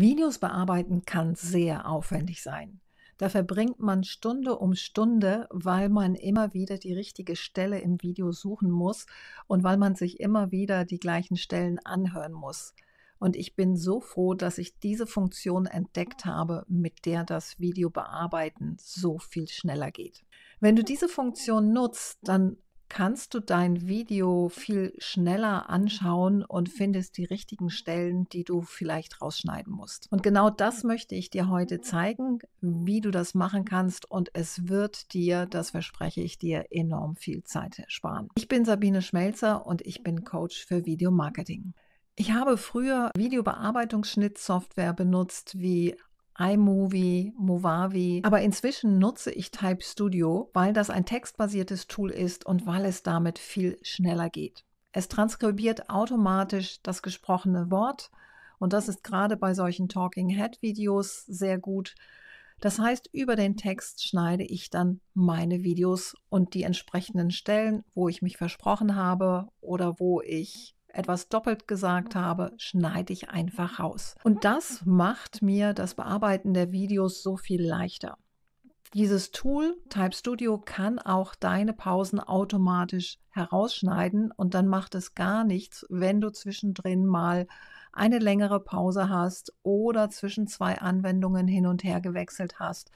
Videos bearbeiten kann sehr aufwendig sein. Da verbringt man Stunde um Stunde, weil man immer wieder die richtige Stelle im Video suchen muss und weil man sich immer wieder die gleichen Stellen anhören muss. Und ich bin so froh, dass ich diese Funktion entdeckt habe, mit der das Video bearbeiten so viel schneller geht. Wenn du diese Funktion nutzt, dann kannst du dein Video viel schneller anschauen und findest die richtigen Stellen, die du vielleicht rausschneiden musst. Und genau das möchte ich dir heute zeigen, wie du das machen kannst und es wird dir, das verspreche ich dir, enorm viel Zeit sparen. Ich bin Sabine Schmelzer und ich bin Coach für Video Marketing. Ich habe früher Videobearbeitungsschnittsoftware benutzt wie iMovie, Movavi. Aber inzwischen nutze ich Type Studio, weil das ein textbasiertes Tool ist und weil es damit viel schneller geht. Es transkribiert automatisch das gesprochene Wort und das ist gerade bei solchen Talking Head Videos sehr gut. Das heißt, über den Text schneide ich dann meine Videos und die entsprechenden Stellen, wo ich mich versprochen habe oder wo ich etwas doppelt gesagt mhm. habe, schneide ich einfach mhm. raus. Und mhm. das macht mir das Bearbeiten der Videos so viel leichter. Dieses Tool Type Studio kann auch deine Pausen automatisch herausschneiden und dann macht es gar nichts, wenn du zwischendrin mal eine längere Pause hast oder zwischen zwei Anwendungen hin und her gewechselt hast,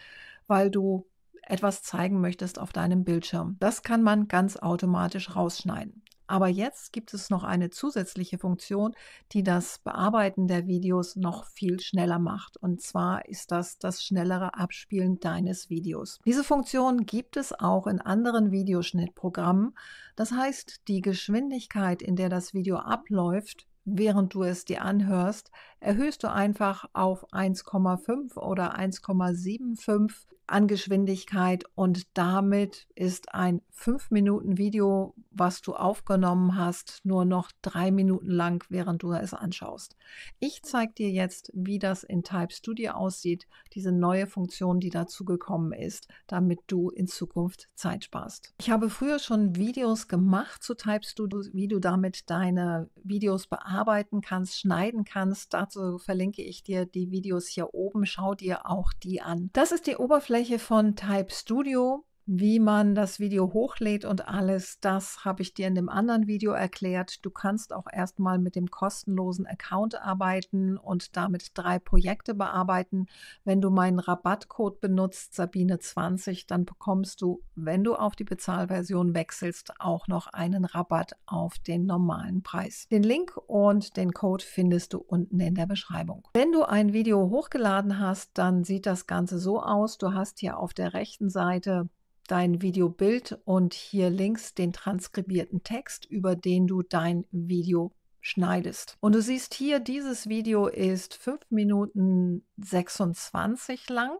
weil du etwas zeigen möchtest auf deinem Bildschirm. Das kann man ganz automatisch rausschneiden. Aber jetzt gibt es noch eine zusätzliche Funktion, die das Bearbeiten der Videos noch viel schneller macht. Und zwar ist das das schnellere Abspielen deines Videos. Diese Funktion gibt es auch in anderen Videoschnittprogrammen. Das heißt, die Geschwindigkeit, in der das Video abläuft, während du es dir anhörst, erhöhst du einfach auf 1,5 oder 1,75 an Geschwindigkeit und damit ist ein 5-Minuten-Video, was du aufgenommen hast, nur noch drei Minuten lang, während du es anschaust. Ich zeige dir jetzt, wie das in Type Studio aussieht, diese neue Funktion, die dazu gekommen ist, damit du in Zukunft Zeit sparst. Ich habe früher schon Videos gemacht zu Type Studio, wie du damit deine Videos bearbeiten kannst, schneiden kannst. Dazu verlinke ich dir die Videos hier oben. Schau dir auch die an. Das ist die Oberfläche Oberfläche von Type Studio wie man das Video hochlädt und alles, das habe ich dir in dem anderen Video erklärt. Du kannst auch erstmal mit dem kostenlosen Account arbeiten und damit drei Projekte bearbeiten. Wenn du meinen Rabattcode benutzt, Sabine20, dann bekommst du, wenn du auf die Bezahlversion wechselst, auch noch einen Rabatt auf den normalen Preis. Den Link und den Code findest du unten in der Beschreibung. Wenn du ein Video hochgeladen hast, dann sieht das Ganze so aus. Du hast hier auf der rechten Seite dein Videobild und hier links den transkribierten Text, über den du dein Video schneidest. Und du siehst hier, dieses Video ist 5 Minuten 26 lang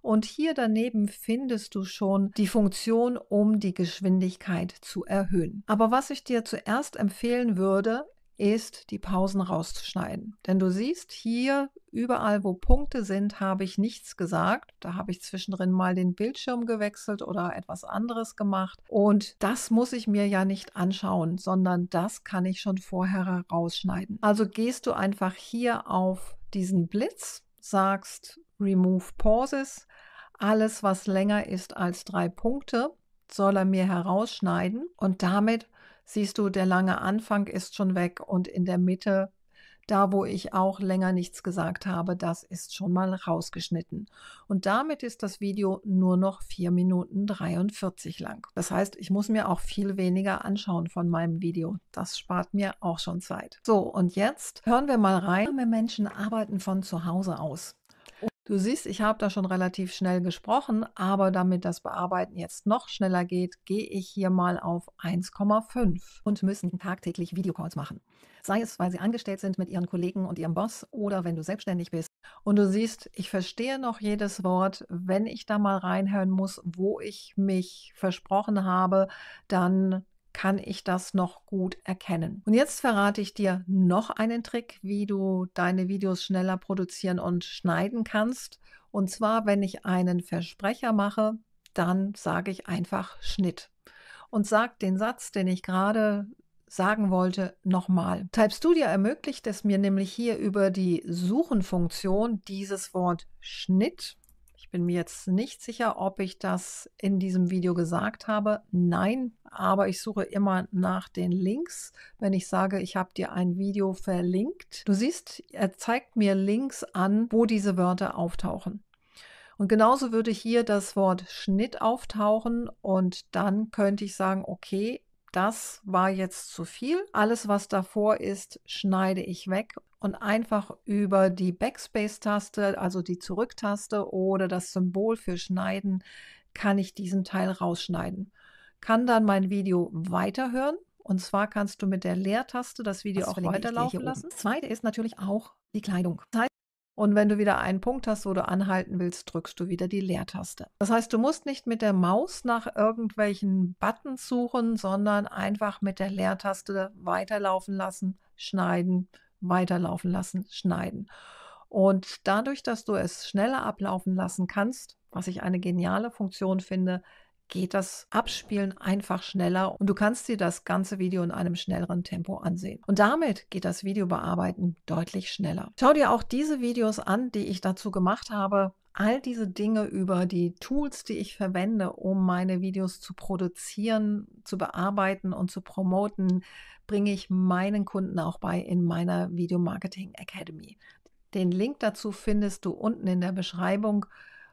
und hier daneben findest du schon die Funktion, um die Geschwindigkeit zu erhöhen. Aber was ich dir zuerst empfehlen würde, ist, die Pausen rauszuschneiden. Denn du siehst hier, überall wo Punkte sind, habe ich nichts gesagt. Da habe ich zwischendrin mal den Bildschirm gewechselt oder etwas anderes gemacht. Und das muss ich mir ja nicht anschauen, sondern das kann ich schon vorher rausschneiden. Also gehst du einfach hier auf diesen Blitz, sagst Remove Pauses. Alles, was länger ist als drei Punkte, soll er mir herausschneiden. Und damit siehst du, der lange Anfang ist schon weg und in der Mitte, da wo ich auch länger nichts gesagt habe, das ist schon mal rausgeschnitten. Und damit ist das Video nur noch 4 Minuten 43 lang. Das heißt, ich muss mir auch viel weniger anschauen von meinem Video. Das spart mir auch schon Zeit. So, und jetzt hören wir mal rein. Menschen arbeiten von zu Hause aus. Du siehst, ich habe da schon relativ schnell gesprochen, aber damit das Bearbeiten jetzt noch schneller geht, gehe ich hier mal auf 1,5 und müssen tagtäglich Videocalls machen. Sei es, weil sie angestellt sind mit ihren Kollegen und ihrem Boss oder wenn du selbstständig bist. Und du siehst, ich verstehe noch jedes Wort. Wenn ich da mal reinhören muss, wo ich mich versprochen habe, dann kann ich das noch gut erkennen. Und jetzt verrate ich dir noch einen Trick, wie du deine Videos schneller produzieren und schneiden kannst. Und zwar, wenn ich einen Versprecher mache, dann sage ich einfach Schnitt und sage den Satz, den ich gerade sagen wollte, nochmal. Type Studio ermöglicht es mir nämlich hier über die Suchenfunktion dieses Wort Schnitt bin mir jetzt nicht sicher, ob ich das in diesem Video gesagt habe. Nein, aber ich suche immer nach den Links, wenn ich sage, ich habe dir ein Video verlinkt. Du siehst, er zeigt mir Links an, wo diese Wörter auftauchen. Und genauso würde hier das Wort Schnitt auftauchen und dann könnte ich sagen, okay, das war jetzt zu viel. Alles, was davor ist, schneide ich weg und einfach über die Backspace-Taste, also die Zurück-Taste oder das Symbol für Schneiden, kann ich diesen Teil rausschneiden. Kann dann mein Video weiterhören. Und zwar kannst du mit der Leertaste das Video das auch weiterlaufen lassen. Das Zweite ist natürlich auch die Kleidung. Und wenn du wieder einen Punkt hast, wo du anhalten willst, drückst du wieder die Leertaste. Das heißt, du musst nicht mit der Maus nach irgendwelchen Buttons suchen, sondern einfach mit der Leertaste weiterlaufen lassen, schneiden, weiterlaufen lassen, schneiden. Und dadurch, dass du es schneller ablaufen lassen kannst, was ich eine geniale Funktion finde, geht das Abspielen einfach schneller und du kannst dir das ganze Video in einem schnelleren Tempo ansehen. Und damit geht das Videobearbeiten deutlich schneller. Schau dir auch diese Videos an, die ich dazu gemacht habe. All diese Dinge über die Tools, die ich verwende, um meine Videos zu produzieren, zu bearbeiten und zu promoten, bringe ich meinen Kunden auch bei in meiner Video Marketing Academy. Den Link dazu findest du unten in der Beschreibung.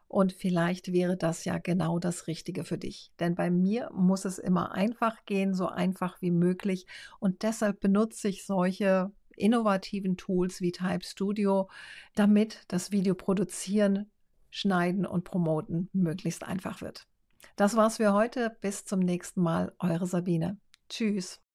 Und vielleicht wäre das ja genau das Richtige für dich. Denn bei mir muss es immer einfach gehen, so einfach wie möglich. Und deshalb benutze ich solche innovativen Tools wie Type Studio, damit das Video produzieren, schneiden und promoten möglichst einfach wird. Das war's für heute. Bis zum nächsten Mal. Eure Sabine. Tschüss.